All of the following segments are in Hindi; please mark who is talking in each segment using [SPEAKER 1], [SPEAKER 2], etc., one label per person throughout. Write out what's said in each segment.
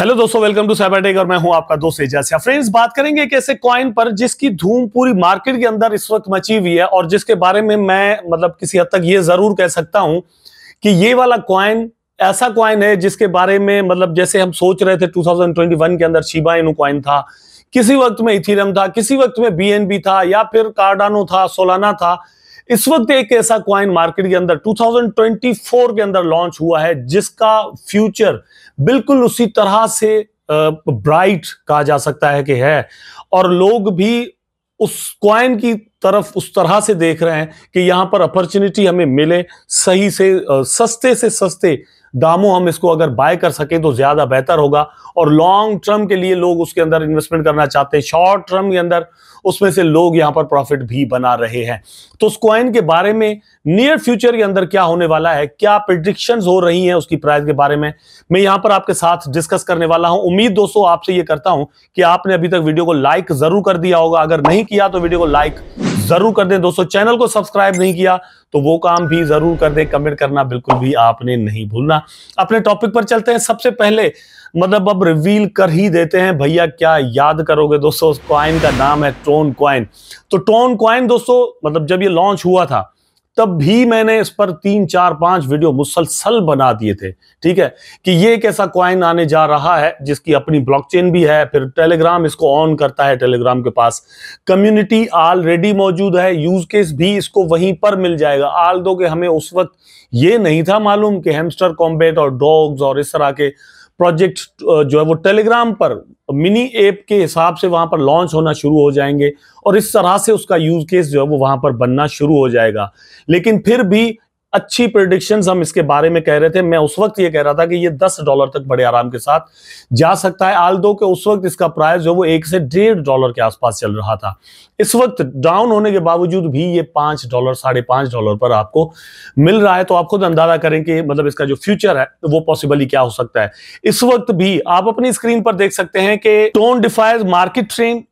[SPEAKER 1] हेलो दोस्तों वेलकम टू साइबर टेक और मैं हूं आपका दोस्त एजासिया फ्रेंड्स बात करेंगे एक ऐसे कॉइन पर जिसकी धूम पूरी मार्केट के अंदर इस वक्त मची हुई है और जिसके बारे में मैं मतलब किसी हद तक ये जरूर कह सकता हूं कि ये वाला कॉइन ऐसा कॉइन है जिसके बारे में मतलब जैसे हम सोच रहे थे टू के अंदर शिबा इनू कॉइन था किसी वक्त में इथिरम था किसी वक्त में बी था या फिर कार्डानो था सोलाना था इस वक्त एक ऐसा क्वाइन मार्केट के अंदर 2024 के अंदर लॉन्च हुआ है जिसका फ्यूचर बिल्कुल उसी तरह से ब्राइट कहा जा सकता है कि है और लोग भी उस क्वाइन की तरफ उस तरह से देख रहे हैं कि यहां पर अपॉर्चुनिटी हमें मिले सही से सस्ते से सस्ते दामों हम इसको अगर बाय कर सकें तो ज़्यादा बेहतर होगा और लॉन्ग टर्म के लिए लोग उसके अंदर इन्वेस्टमेंट करना चाहते हैं शॉर्ट टर्म के अंदर उसमें से लोग यहाँ पर प्रॉफिट भी बना रहे हैं तो उस क्वाइन के बारे में नियर फ्यूचर के अंदर क्या होने वाला है क्या प्रिडिक्शन हो रही हैं उसकी प्राइस के बारे में मैं यहां पर आपके साथ डिस्कस करने वाला हूं उम्मीद दोस्तों आपसे ये करता हूं कि आपने अभी तक वीडियो को लाइक ज़रूर कर दिया होगा अगर नहीं किया तो वीडियो को लाइक जरूर कर दें दोस्तों चैनल को सब्सक्राइब नहीं किया तो वो काम भी जरूर कर दें कमेंट करना बिल्कुल भी आपने नहीं भूलना अपने टॉपिक पर चलते हैं सबसे पहले मतलब अब रिवील कर ही देते हैं भैया क्या याद करोगे दोस्तों कॉइन का नाम है ट्रोन क्वाइन तो ट्रोन क्वाइन दोस्तों मतलब जब ये लॉन्च हुआ था तब भी मैंने इस पर तीन चार पांच वीडियो मुसलसल बना दिए थे ठीक है कि ये एक ऐसा क्वाइन आने जा रहा है जिसकी अपनी ब्लॉकचेन भी है फिर टेलीग्राम इसको ऑन करता है टेलीग्राम के पास कम्युनिटी ऑलरेडी मौजूद है यूज केस भी इसको वहीं पर मिल जाएगा आल दो के हमें उस वक्त ये नहीं था मालूम कि हेमस्टर कॉम्बेट और डॉग्स और इस तरह के प्रोजेक्ट जो है वो टेलीग्राम पर मिनी ऐप के हिसाब से वहां पर लॉन्च होना शुरू हो जाएंगे और इस तरह से उसका यूज केस जो है वो वहां पर बनना शुरू हो जाएगा लेकिन फिर भी अच्छी प्रोडिक्शन हम इसके बारे में कह रहे थे मैं उस वक्त ये कह रहा था कि ये 10 डॉलर तक बड़े आराम के साथ जा सकता है आल दो के उस वक्त इसका प्राइस जो वो एक से डेढ़ डॉलर के आसपास चल रहा था इस वक्त डाउन होने के बावजूद भी ये पांच डॉलर साढ़े पांच डॉलर पर आपको मिल रहा है तो आप खुद अंदाजा करें कि मतलब इसका जो फ्यूचर है तो वो पॉसिबली क्या हो सकता है इस वक्त भी आप अपनी स्क्रीन पर देख सकते हैं कि टोन डिफाइज मार्केट ट्रेंड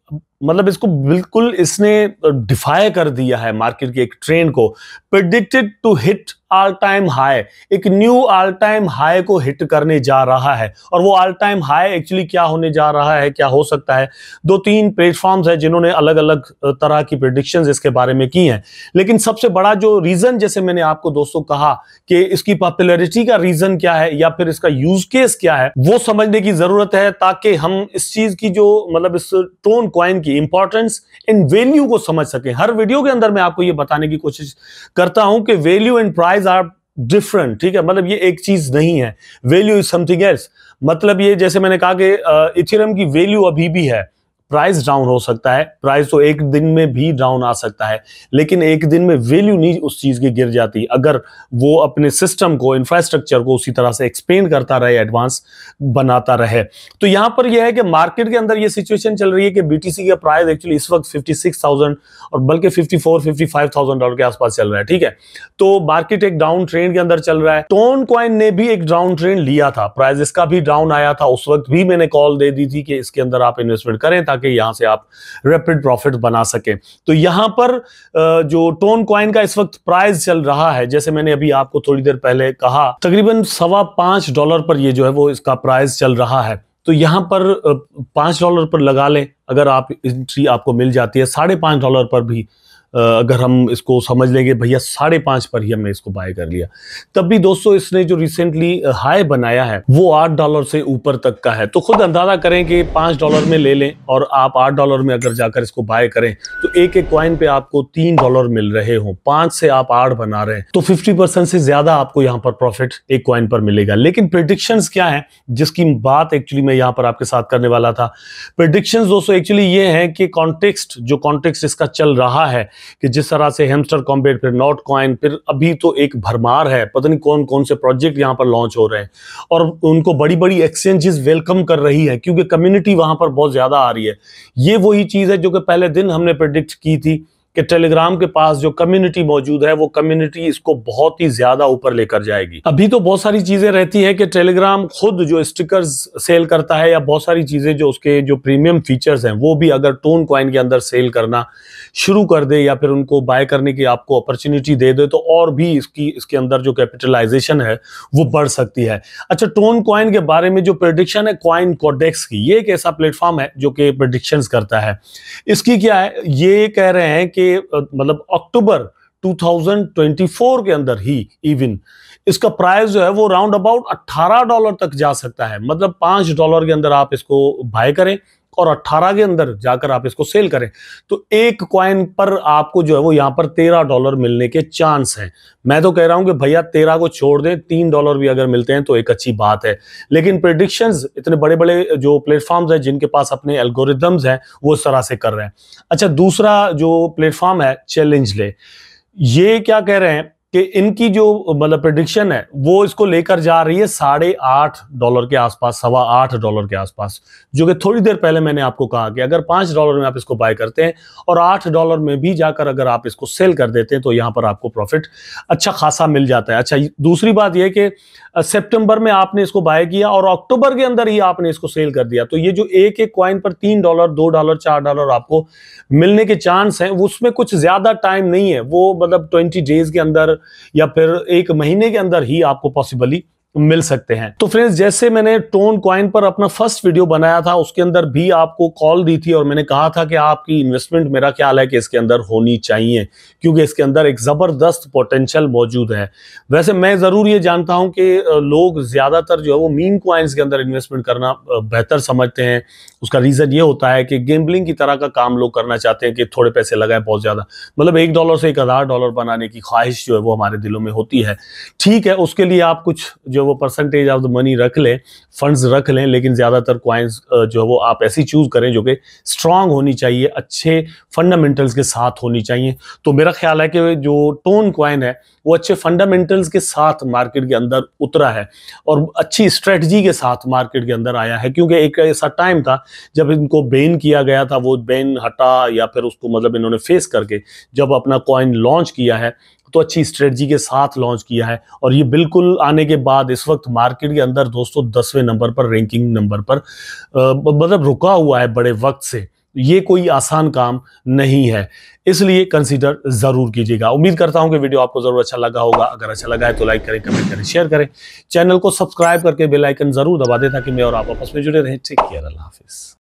[SPEAKER 1] मतलब इसको बिल्कुल इसने डिफाई कर दिया है मार्केट के एक ट्रेंड को predicted to hit all time high एक न्यू ऑल टाइम हाई को हिट करने जा रहा है और वो ऑल टाइम हाई एक्चुअली क्या होने जा रहा है क्या हो सकता है दो तीन प्लेटफॉर्म्स हैं जिन्होंने अलग अलग तरह की प्रडिक्शन इसके बारे में की हैं लेकिन सबसे बड़ा जो रीज़न जैसे मैंने आपको दोस्तों कहा कि इसकी पॉपुलरिटी का रीज़न क्या है या फिर इसका यूज केस क्या है वो समझने की ज़रूरत है ताकि हम इस चीज़ की जो मतलब इस टोन क्वाइन की इंपॉर्टेंस एंड वैल्यू को समझ सके हर वीडियो के अंदर मैं आपको ये बताने की कोशिश करता हूं कि value and price are different ठीक है मतलब ये एक चीज नहीं है वैल्यू इज समथिंग एल्स मतलब ये जैसे मैंने कहा कि इथिरम की वैल्यू अभी भी है प्राइस डाउन हो सकता है प्राइस तो एक दिन में भी डाउन आ सकता है लेकिन एक दिन में वैल्यू नहीं उस चीज़ की गिर जाती अगर वो अपने सिस्टम को इंफ्रास्ट्रक्चर को उसी तरह से एक्सपेंड करता रहे एडवांस बनाता रहे तो यहाँ पर यह है कि मार्केट के अंदर ये सिचुएशन चल रही है कि बीटीसी का प्राइस एक्चुअली इस वक्त फिफ्टी और बल्कि फिफ्टी फोर डॉलर के आसपास चल रहा है ठीक है तो मार्केट एक डाउन ट्रेंड के अंदर चल रहा है टोन क्वाइन ने भी एक डाउन ट्रेंड लिया था प्राइस इसका भी डाउन आया था उस वक्त भी मैंने कॉल दे दी थी कि इसके अंदर आप इन्वेस्टमेंट करें ताकि ताकि यहां से आप रेपिड प्रॉफिट बना सके तो यहां पर जो टोन क्वाइन का इस वक्त प्राइस चल रहा है जैसे मैंने अभी आपको थोड़ी देर पहले कहा तकरीबन सवा पांच डॉलर पर ये जो है वो इसका प्राइस चल रहा है तो यहां पर पांच डॉलर पर लगा लें अगर आप एंट्री आपको मिल जाती है साढ़े पाँच डॉलर पर भी अगर हम इसको समझ लेंगे भैया साढ़े पांच पर ही हमने इसको बाय कर लिया तब भी दोस्तों इसने जो रिसेंटली हाई बनाया है वो आठ डॉलर से ऊपर तक का है तो खुद अंदाजा करें कि पांच डॉलर में ले लें और आप आठ डॉलर में अगर जाकर इसको बाय करें तो एक एक क्वाइन पे आपको तीन डॉलर मिल रहे हो पांच से आप आठ बना रहे हैं तो फिफ्टी से ज्यादा आपको यहाँ पर प्रॉफिट एक क्वाइन पर मिलेगा लेकिन प्रिडिक्शन क्या है जिसकी बात एक्चुअली मैं यहाँ पर आपके साथ करने वाला था प्रिडिक्शन दोस्तों एक्चुअली ये है कि कॉन्टेक्स्ट जो कॉन्टेक्स्ट इसका चल रहा है कि जिस तरह से हेमस्टर कॉम्बेट फिर नॉट कॉइन फिर अभी तो एक भरमार है पता नहीं कौन कौन से प्रोजेक्ट यहाँ पर लॉन्च हो रहे हैं और उनको बड़ी बड़ी एक्सचेंजेस वेलकम कर रही है क्योंकि कम्युनिटी वहाँ पर बहुत ज़्यादा आ रही है ये वही चीज़ है जो कि पहले दिन हमने प्रडिक्ट की थी कि टेलीग्राम के पास जो कम्युनिटी मौजूद है वो कम्युनिटी इसको बहुत ही ज्यादा ऊपर लेकर जाएगी अभी तो बहुत सारी चीजें रहती है कि टेलीग्राम खुद जो स्टिकर्स सेल करता है या बहुत सारी चीजें जो उसके जो प्रीमियम फीचर्स हैं वो भी अगर टोन क्वाइन के अंदर सेल करना शुरू कर दे या फिर उनको बाय करने की आपको अपॉर्चुनिटी दे दे तो और भी इसकी इसके अंदर जो कैपिटलाइजेशन है वो बढ़ सकती है अच्छा टोन क्वाइन के बारे में जो प्रडिक्शन है क्वाइन कॉडेक्स की ये एक ऐसा प्लेटफॉर्म है जो कि प्रडिक्शन करता है इसकी क्या है ये कह रहे हैं कि मतलब अक्टूबर 2024 के अंदर ही इवन इसका प्राइस जो है वो राउंड अबाउट 18 डॉलर तक जा सकता है मतलब 5 डॉलर के अंदर आप इसको बाय करें और 18 के अंदर जाकर आप इसको सेल करें तो एक क्वाइन पर आपको जो है वो यहां पर 13 डॉलर मिलने के चांस हैं मैं तो कह रहा हूं कि भैया 13 को छोड़ दें तीन डॉलर भी अगर मिलते हैं तो एक अच्छी बात है लेकिन प्रिडिक्शंस इतने बड़े बड़े जो प्लेटफॉर्म है जिनके पास अपने एल्गोरिदम्स हैं वो इस तरह से कर रहे हैं अच्छा दूसरा जो प्लेटफॉर्म है चैलेंज ले ये क्या कह रहे हैं कि इनकी जो मतलब प्रडिक्शन है वो इसको लेकर जा रही है साढ़े आठ डॉलर के आसपास सवा आठ डॉलर के आसपास जो कि थोड़ी देर पहले मैंने आपको कहा कि अगर पाँच डॉलर में आप इसको बाय करते हैं और आठ डॉलर में भी जाकर अगर आप इसको सेल कर देते हैं तो यहाँ पर आपको प्रॉफिट अच्छा खासा मिल जाता है अच्छा दूसरी बात यह कि सेप्टेम्बर में आपने इसको बाय किया और अक्टूबर के अंदर ही आपने इसको सेल कर दिया तो ये जो एक एक क्वाइन पर तीन डॉलर दो डॉलर चार डॉलर आपको मिलने के चांस हैं उसमें कुछ ज़्यादा टाइम नहीं है वो मतलब ट्वेंटी डेज के अंदर या फिर एक महीने के अंदर ही आपको पॉसिबली मिल सकते हैं तो फ्रेंड्स जैसे मैंने टोन क्वाइन पर अपना फर्स्ट वीडियो बनाया था उसके अंदर भी आपको कॉल दी थी और मैंने कहा था कि आपकी इन्वेस्टमेंट मेरा ख्याल है कि इसके अंदर होनी चाहिए क्योंकि इसके अंदर एक ज़बरदस्त पोटेंशियल मौजूद है वैसे मैं ज़रूर ये जानता हूं कि लोग ज़्यादातर जो है वो मीम क्वाइंस के अंदर इन्वेस्टमेंट करना बेहतर समझते हैं उसका रीज़न ये होता है कि गेम्बलिंग की तरह का काम लोग करना चाहते हैं कि थोड़े पैसे लगाएं बहुत ज़्यादा मतलब एक डॉलर से एक हज़ार डॉलर बनाने की ख्वाहिश जो है वो हमारे दिलों में होती है ठीक है उसके लिए आप कुछ जो वो परसेंटेज ऑफ द मनी रख लें फंड रख लें लेकिन ज़्यादातर क्वाइंस जो है वो आप ऐसी चूज़ करें जो कि स्ट्रांग होनी चाहिए अच्छे फंडामेंटल्स के साथ होनी चाहिए तो मेरा ख्याल है कि जो टोन क्वाइन है वो अच्छे फंडामेंटल्स के साथ मार्केट के अंदर उतरा है और अच्छी स्ट्रेटजी के साथ मार्केट के अंदर आया है क्योंकि एक ऐसा टाइम था जब इनको बैन किया गया था वो बैन हटा या फिर उसको मतलब इन्होंने फेस करके जब अपना कॉइन लॉन्च किया है तो अच्छी स्ट्रेटजी के साथ लॉन्च किया है और ये बिल्कुल आने के बाद इस वक्त मार्केट के अंदर दोस्तों दसवें नंबर पर रैंकिंग नंबर पर आ, मतलब रुका हुआ है बड़े वक्त से ये कोई आसान काम नहीं है इसलिए कंसीडर ज़रूर कीजिएगा उम्मीद करता हूं कि वीडियो आपको ज़रूर अच्छा लगा होगा अगर अच्छा लगा है तो लाइक करें कमेंट करें शेयर करें चैनल को सब्सक्राइब करके बेलाइकन ज़रूर दबा दें ताकि मैं और आप आपस में जुड़े रहें ठीक केयर अल्लाह हाफिज़